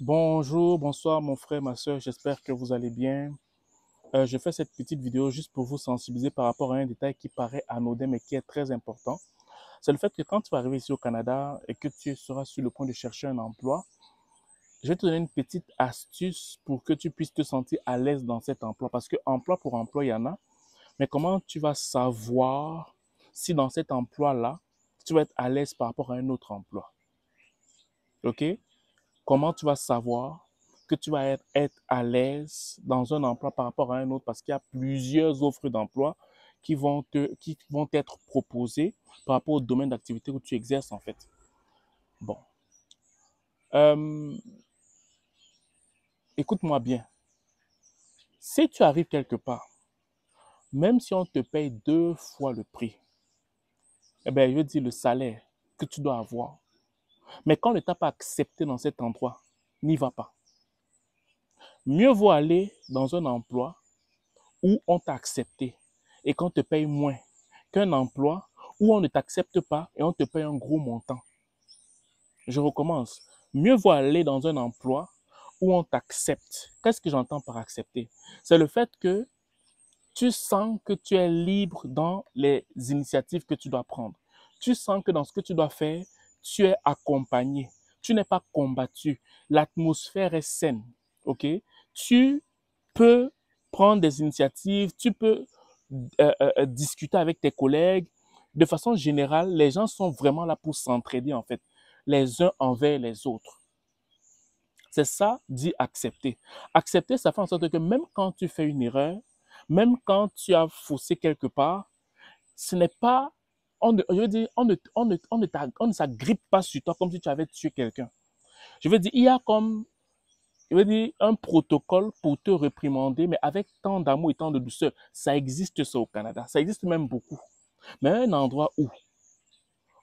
Bonjour, bonsoir mon frère, ma soeur, j'espère que vous allez bien. Euh, je fais cette petite vidéo juste pour vous sensibiliser par rapport à un détail qui paraît anodin mais qui est très important. C'est le fait que quand tu vas arriver ici au Canada et que tu seras sur le point de chercher un emploi, je vais te donner une petite astuce pour que tu puisses te sentir à l'aise dans cet emploi. Parce que emploi pour emploi, il y en a. Mais comment tu vas savoir si dans cet emploi-là, tu vas être à l'aise par rapport à un autre emploi? OK? Comment tu vas savoir que tu vas être, à l'aise dans un emploi par rapport à un autre parce qu'il y a plusieurs offres d'emploi qui vont qui vont être proposées par rapport au domaine d'activité où tu exerces en fait. Bon. Euh, écoute-moi bien. Si tu arrives quelque part, même si on te paye deux fois le prix, eh bien, je dis le salaire que tu dois avoir, mais quand ne t'a pas accepté dans cet endroit, n'y va pas. Mieux vaut aller dans un emploi où on t'a accepté et qu'on te paye moins qu'un emploi où on ne t'accepte pas et on te paye un gros montant. Je recommence. Mieux vaut aller dans un emploi où on t'accepte. Qu'est-ce que j'entends par accepter C'est le fait que tu sens que tu es libre dans les initiatives que tu dois prendre. Tu sens que dans ce que tu dois faire, tu es accompagné. Tu n'es pas combattu. L'atmosphère est saine. OK? Tu peux prendre des initiatives, tu peux euh, euh, euh, discuter avec tes collègues. De façon générale, les gens sont vraiment là pour s'entraider, en fait, les uns envers les autres. C'est ça, dit accepter. Accepter, ça fait en sorte que même quand tu fais une erreur, même quand tu as faussé quelque part, ce n'est pas on je veux dire, on ne, on ne, on ne, on ne s'agrippe pas sur toi comme si tu avais tué quelqu'un. Je veux dire, il y a comme, je veux dire, un protocole pour te réprimander, mais avec tant d'amour et tant de douceur. Ça existe ça au Canada. Ça existe même beaucoup. Mais un endroit où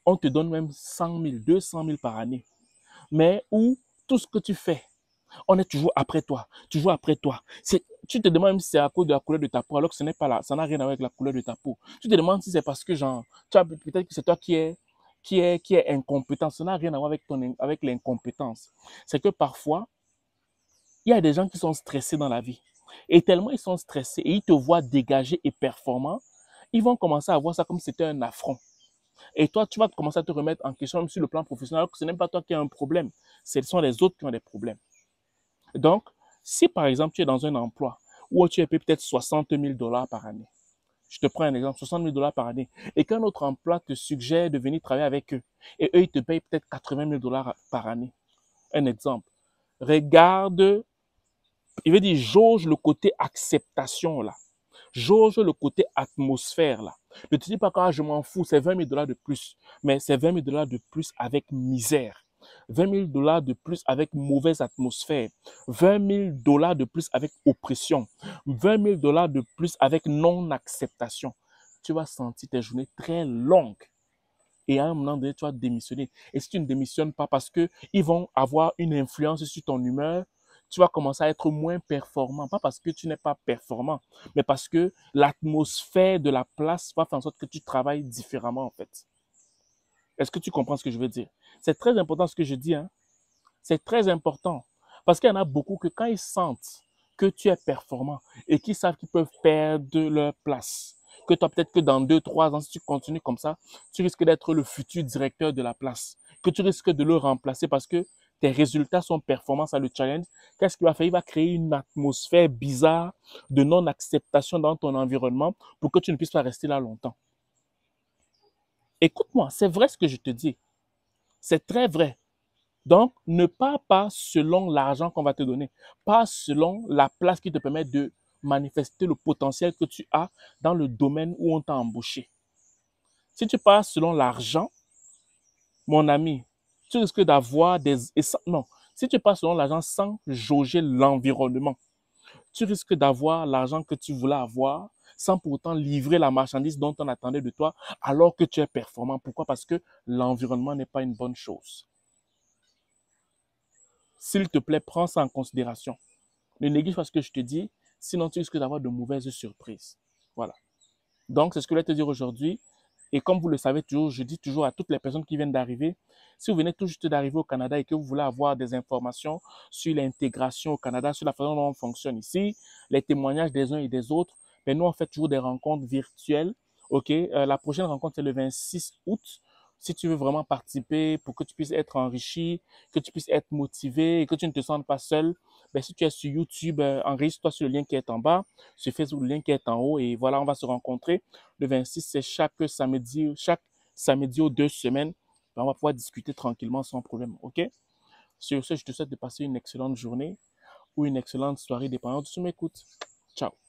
on te donne même 100 000, 200 000 par année, mais où tout ce que tu fais, on est toujours après toi, toujours après toi. Tu te demandes si c'est à cause de la couleur de ta peau, alors que ce n'est pas là, ça n'a rien à voir avec la couleur de ta peau. Tu te demandes si c'est parce que, genre, peut-être que c'est toi qui es, qui est, qui est incompétent. Ça n'a rien à voir avec, ton, avec l'incompétence. C'est que parfois, il y a des gens qui sont stressés dans la vie. Et tellement ils sont stressés et ils te voient dégagé et performant, ils vont commencer à voir ça comme si c'était un affront. Et toi, tu vas commencer à te remettre en question même sur le plan professionnel, alors que ce n'est pas toi qui as un problème. Ce sont les autres qui ont des problèmes. Donc, si par exemple tu es dans un emploi où tu es payé peut-être 60 000 dollars par année, je te prends un exemple, 60 000 dollars par année, et qu'un autre emploi te suggère de venir travailler avec eux, et eux, ils te payent peut-être 80 000 dollars par année. Un exemple. Regarde, il veut dire, jauge le côté acceptation là. Jauge le côté atmosphère là. Ne te dis pas que ah, je m'en fous, c'est 20 000 dollars de plus, mais c'est 20 000 dollars de plus avec misère. 20 000 dollars de plus avec mauvaise atmosphère, 20 000 dollars de plus avec oppression, 20 000 dollars de plus avec non-acceptation. Tu vas sentir tes journées très longues. Et à un moment donné, tu vas démissionner. Et si tu ne démissionnes pas parce qu'ils vont avoir une influence sur ton humeur, tu vas commencer à être moins performant. Pas parce que tu n'es pas performant, mais parce que l'atmosphère de la place va faire en sorte que tu travailles différemment, en fait. Est-ce que tu comprends ce que je veux dire C'est très important ce que je dis. Hein. C'est très important. Parce qu'il y en a beaucoup que quand ils sentent que tu es performant et qu'ils savent qu'ils peuvent perdre leur place, que toi peut-être que dans deux, trois ans, si tu continues comme ça, tu risques d'être le futur directeur de la place, que tu risques de le remplacer parce que tes résultats, sont performants, à le challenge, qu'est-ce qu'il va faire Il va créer une atmosphère bizarre de non-acceptation dans ton environnement pour que tu ne puisses pas rester là longtemps. Écoute-moi, c'est vrai ce que je te dis. C'est très vrai. Donc, ne pars pas selon l'argent qu'on va te donner. Pas selon la place qui te permet de manifester le potentiel que tu as dans le domaine où on t'a embauché. Si tu pars selon l'argent, mon ami, tu risques d'avoir des... Non, si tu pars selon l'argent sans jauger l'environnement, tu risques d'avoir l'argent que tu voulais avoir sans pourtant livrer la marchandise dont on attendait de toi alors que tu es performant. Pourquoi Parce que l'environnement n'est pas une bonne chose. S'il te plaît, prends ça en considération. Ne néglige pas ce que je te dis, sinon tu risques d'avoir de mauvaises surprises. Voilà. Donc, c'est ce que je voulais te dire aujourd'hui. Et comme vous le savez toujours, je dis toujours à toutes les personnes qui viennent d'arriver, si vous venez tout juste d'arriver au Canada et que vous voulez avoir des informations sur l'intégration au Canada, sur la façon dont on fonctionne ici, les témoignages des uns et des autres, mais nous, on fait toujours des rencontres virtuelles. OK, euh, la prochaine rencontre, c'est le 26 août. Si tu veux vraiment participer pour que tu puisses être enrichi, que tu puisses être motivé et que tu ne te sentes pas seul, ben, si tu es sur YouTube, euh, enregistre-toi sur le lien qui est en bas, sur Facebook, le lien qui est en haut. Et voilà, on va se rencontrer. Le 26, c'est chaque samedi, chaque samedi aux deux semaines. Ben, on va pouvoir discuter tranquillement sans problème. OK? Sur ce, je te souhaite de passer une excellente journée ou une excellente soirée, dépendant de ce que tu m'écoutes. Ciao!